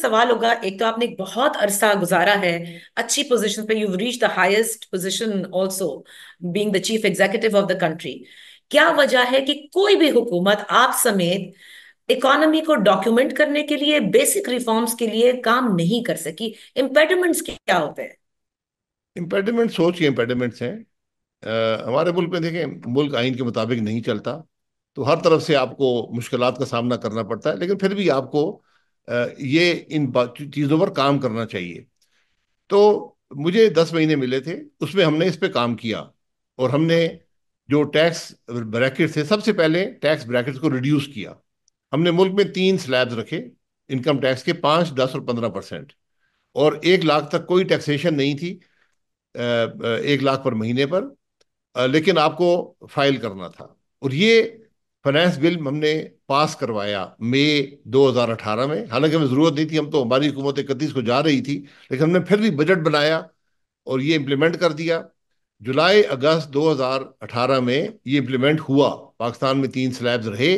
सवाल होगा एक तो आपने बहुत अरसा गुजारा है अच्छी पोजीशन पे you reach the highest position also being the chief executive of the country क्या वजह है कि कोई भी हुकूमत आप समेत इकोनॉमी को डॉक्यूमेंट करने के लिए बेसिक रिफॉर्म्स के लिए काम नहीं कर सकी इम्पेडमेंट्स क्या होते हैं इम्पेडमेंट सोच के इम्पेडमेंट्स हैं हमारे मुल्क में देखें मुल्क आइन के मुताबिक नहीं चलता तो हर तरफ से आपको मुश्किल का सामना करना पड़ता है लेकिन फिर भी आपको ये इन चीज़ों पर काम करना चाहिए तो मुझे दस महीने मिले थे उसमें हमने इस पर काम किया और हमने जो टैक्स ब्रैकेट थे सबसे पहले टैक्स ब्रैकेट को रिड्यूस किया हमने मुल्क में तीन स्लैब्स रखे इनकम टैक्स के पाँच दस और पंद्रह परसेंट और एक लाख तक कोई टैक्सेशन नहीं थी एक लाख पर महीने पर लेकिन आपको फाइल करना था और ये फाइनेंस बिल हमने पास करवाया मई 2018 में हालांकि हमें ज़रूरत नहीं थी हम तो हमारी हुकूमत इकतीस को जा रही थी लेकिन हमने फिर भी बजट बनाया और ये इम्प्लीमेंट कर दिया जुलाई अगस्त 2018 में ये इम्प्लीमेंट हुआ पाकिस्तान में तीन स्लैब्स रहे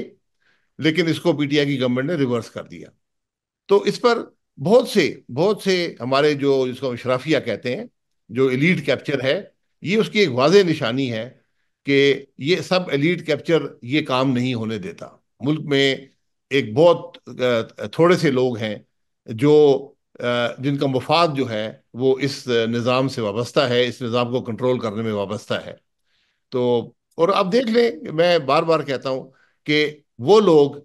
लेकिन इसको पीटीआई की गवर्नमेंट ने रिवर्स कर दिया तो इस पर बहुत से बहुत से हमारे जो जिसको हम शराफिया कहते हैं जो इलीट कैप्चर है ये उसकी एक वाज निशानी है कि ये सब एलिट कैप्चर ये काम नहीं होने देता मुल्क में एक बहुत थोड़े से लोग हैं जो जिनका मफाद जो है वो इस निज़ाम से वाबस्ता है इस निज़ाम को कंट्रोल करने में वाबस्ता है तो और आप देख लें मैं बार बार कहता हूँ कि वो लोग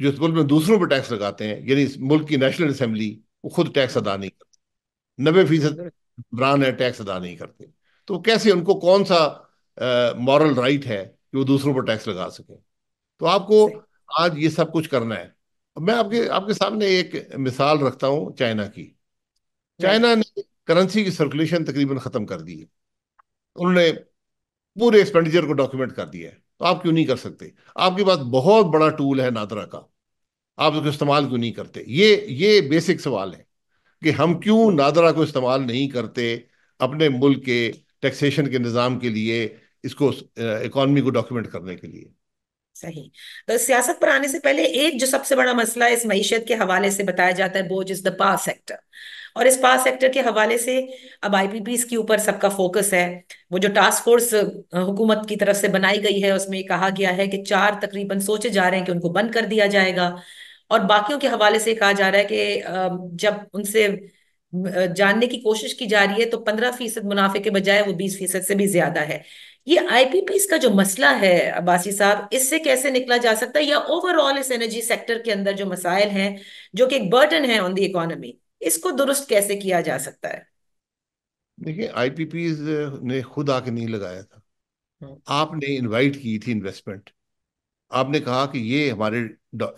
जो इस मुल्क में दूसरों पर टैक्स लगाते हैं यानी मुल्क की नेशनल असम्बली वो खुद टैक्स अदा नहीं करते नबे फीसद ब्रांड है टैक्स अदा नहीं करते तो कैसे उनको कौन सा मॉरल uh, राइट right है कि वो दूसरों पर टैक्स लगा सके तो आपको आज ये सब कुछ करना है मैं आपके आपके सामने एक मिसाल रखता हूँ चाइना की चाइना हम्म। ने करेंसी की सर्कुलेशन तकरीबन खत्म कर दी है उन्होंने पूरे एक्सपेंडिचर को डॉक्यूमेंट कर दिया है तो आप क्यों नहीं कर सकते आपके पास बहुत बड़ा टूल है नादरा का आप उसको इस्तेमाल क्यों नहीं करते ये ये बेसिक सवाल है कि हम क्यों नादरा को इस्तेमाल नहीं करते अपने मुल्क के टैक्सेशन के निज़ाम के लिए इसको इकोनॉमी को डॉक्यूमेंट करने के लिए सही तो सियासत पर आने से पहले एक जो सबसे बड़ा मसला इस मीशत के हवाले से बताया जाता है बोझ इज द पास सेक्टर और इस पास सेक्टर के हवाले से अब आईपीपीस के ऊपर सबका फोकस है वो जो टास्क फोर्स हुकूमत की तरफ से बनाई गई है उसमें कहा गया है कि चार तकरीबन सोचे जा रहे हैं कि उनको बंद कर दिया जाएगा और बाकियों के हवाले से कहा जा रहा है कि जब उनसे जानने की कोशिश की जा रही है तो पंद्रह फीसद मुनाफे के बजाय वो बीस फीसद से भी ज्यादा है ये आईपीपीस का जो मसला है अबासी साहब इससे कैसे निकला जा सकता है या ओवरऑल इस एनर्जी सेक्टर के अंदर जो मसाइल हैं जो कि एक बर्टन है ऑन द इकोनॉमी इसको दुरुस्त कैसे किया जा सकता है देखिए आईपीपी ने खुद आके नहीं लगाया था हाँ। आपने इनवाइट की थी इन्वेस्टमेंट आपने कहा कि ये हमारे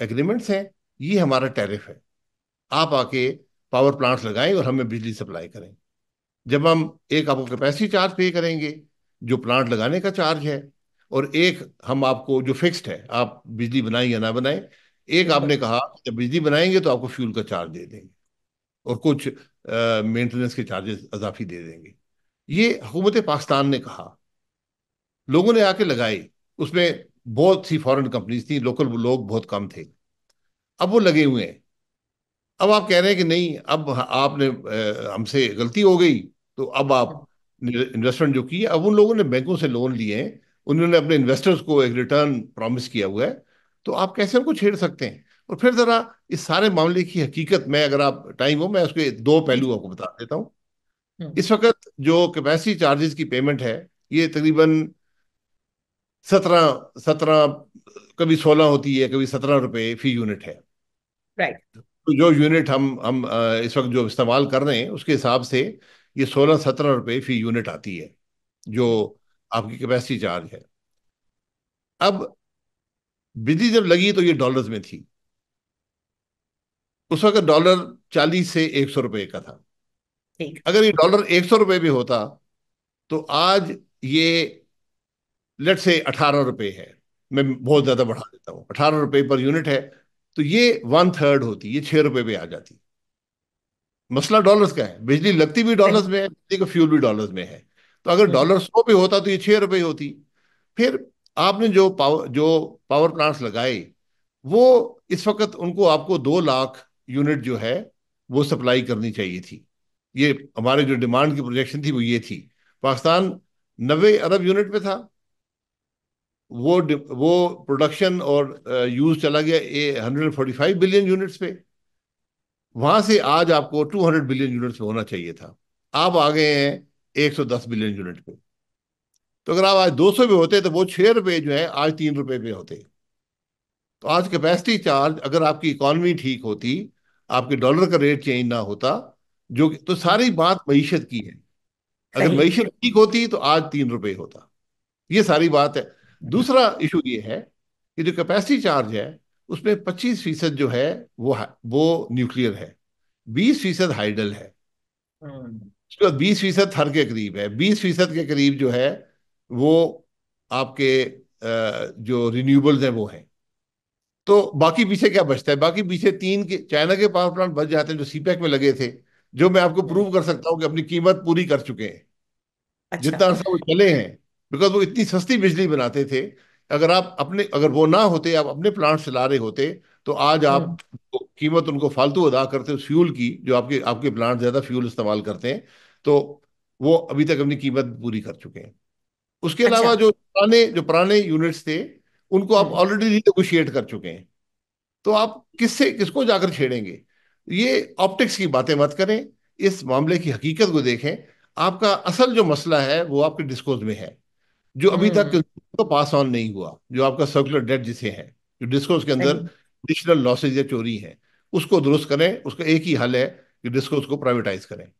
एग्रीमेंट्स हैं ये हमारा टैरिफ है आप आके पावर प्लांट्स लगाएं और हमें बिजली सप्लाई करें जब हम एक आपको कैपेसिटी चार्ज पे करेंगे जो प्लांट लगाने का चार्ज है और एक हम आपको जो फिक्स्ड है आप बिजली बनाएं या ना बनाएं एक आपने कहा जब बिजली बनाएंगे तो आपको फ्यूल का चार्ज दे देंगे और कुछ मेंटेनेंस के चार्जेस अजाफी दे देंगे ये हुकूमत पाकिस्तान ने कहा लोगों ने आके लगाई उसमें बहुत सी फॉरेन कंपनीज थी लोकल लोग बहुत कम थे अब वो लगे हुए हैं अब आप कह रहे हैं कि नहीं अब आपने हमसे गलती हो गई तो अब आप हाँ। इन्वेस्टमेंट जो की है अब उन लोगों ने बैंकों से लोन लिए हैं उन्होंने अपने इन्वेस्टर्स को एक रिटर्न प्रॉमिस किया हुआ है तो आप कैसे उनको छेड़ सकते हैं और फिर ज़रा इस सारे मामले की हकीकत में अगर आप टाइम हो मैं उसके दो पहलू आपको बता देता हूँ हम्म। इस वक्त जो कैपेसिटी चार्जेस की पेमेंट है ये तकरीबन सत्रह सत्रह कभी सोलह होती है कभी सत्रह रुपए फी यूनिट है राइट right. तो जो यूनिट हम हम इस वक्त जो इस्तेमाल कर रहे हैं उसके हिसाब से ये सोलह सत्रह रुपये फी यूनिट आती है जो आपकी कैपेसिटी चार्ज है अब बिजली जब लगी तो ये डॉलर्स में थी उस वक्त डॉलर चालीस से एक सौ रुपये का था अगर ये डॉलर एक सौ रुपये भी होता तो आज ये लेट से अठारह रुपये है मैं बहुत ज़्यादा बढ़ा देता हूँ अठारह रुपये पर यूनिट है तो ये वन थर्ड होती ये छः रुपये पे आ जाती मसला डॉलर्स का है बिजली लगती भी डॉलर्स में है बिजली का फ्यूल भी डॉलर्स में है तो अगर डॉलर हम्म। सौ पे होता तो ये छह रुपए होती फिर आपने जो पावर जो पावर प्लांट्स लगाए वो इस वक्त उनको आपको दो लाख यूनिट जो है वो सप्लाई करनी चाहिए थी ये हमारे जो डिमांड की प्रोजेक्शन थी वो ये थी पाकिस्तान नबे अरब यूनिट पे था वो वो प्रोडक्शन और यूज चला गया a hundred forty five billion units पे वहां से आज आपको 200 बिलियन यूनिट्स में होना चाहिए था आप आ गए हैं 110 बिलियन यूनिट पे तो अगर आप आज 200 भी होते तो वो छह रुपए जो है आज तीन रुपए पे होते तो आज कैपेसिटी चार्ज अगर आपकी इकोनॉमी ठीक होती आपके डॉलर का रेट चेंज ना होता जो तो सारी बात मीशत की है अगर मीशत ठीक होती तो आज तीन रुपए होता ये सारी बात है हम्म। दूसरा इशू ये है कि जो कैपेसिटी चार्ज है उसमें 25 फीसद जो है वो वो न्यूक्लियर है 20 फीसद हाइडल है हम्म। उसके बीस फीसद थर के करीब है 20 फीसद के करीब जो है वो आपके जो रिन्यूएबल्स हैं वो हैं तो बाकी पीछे क्या बचता है बाकी पीछे तीन के चाइना के पावर प्लांट बच जाते हैं जो सीपैक में लगे थे जो मैं आपको प्रूव कर सकता हूँ कि अपनी कीमत पूरी कर चुके हैं अच्छा। जितना अर्सा वो चले हैं बिकॉज वो इतनी सस्ती बिजली बनाते थे अगर आप अपने अगर वो ना होते आप अपने प्लांट से ला रहे होते तो आज आप हम्म। कीमत उनको फालतू अदा करते उस फ्यूल की जो आपके आपके प्लांट ज्यादा फ्यूल इस्तेमाल करते हैं तो वो अभी तक अपनी कीमत पूरी कर चुके हैं उसके अच्छा। अलावा अच्छा। जो पुराने जो पुराने यूनिट्स थे उनको आप ऑलरेडी हम्म। रिनेगोशिएट कर चुके हैं तो आप किससे किसको जाकर छेड़ेंगे ये ऑप्टिक्स की बातें मत करें इस मामले की हकीकत को देखें आपका असल जो मसला है वो आपके डिस्कोज में है जो अभी तक हम्म। तो पास ऑन नहीं हुआ जो आपका सर्कुलर डेट जिसे है जो डिस्को उसके अंदर एडिशनल लॉसेज या चोरी है उसको दुरुस्त करें उसका एक ही हल है कि डिस्को उसको प्राइवेटाइज करें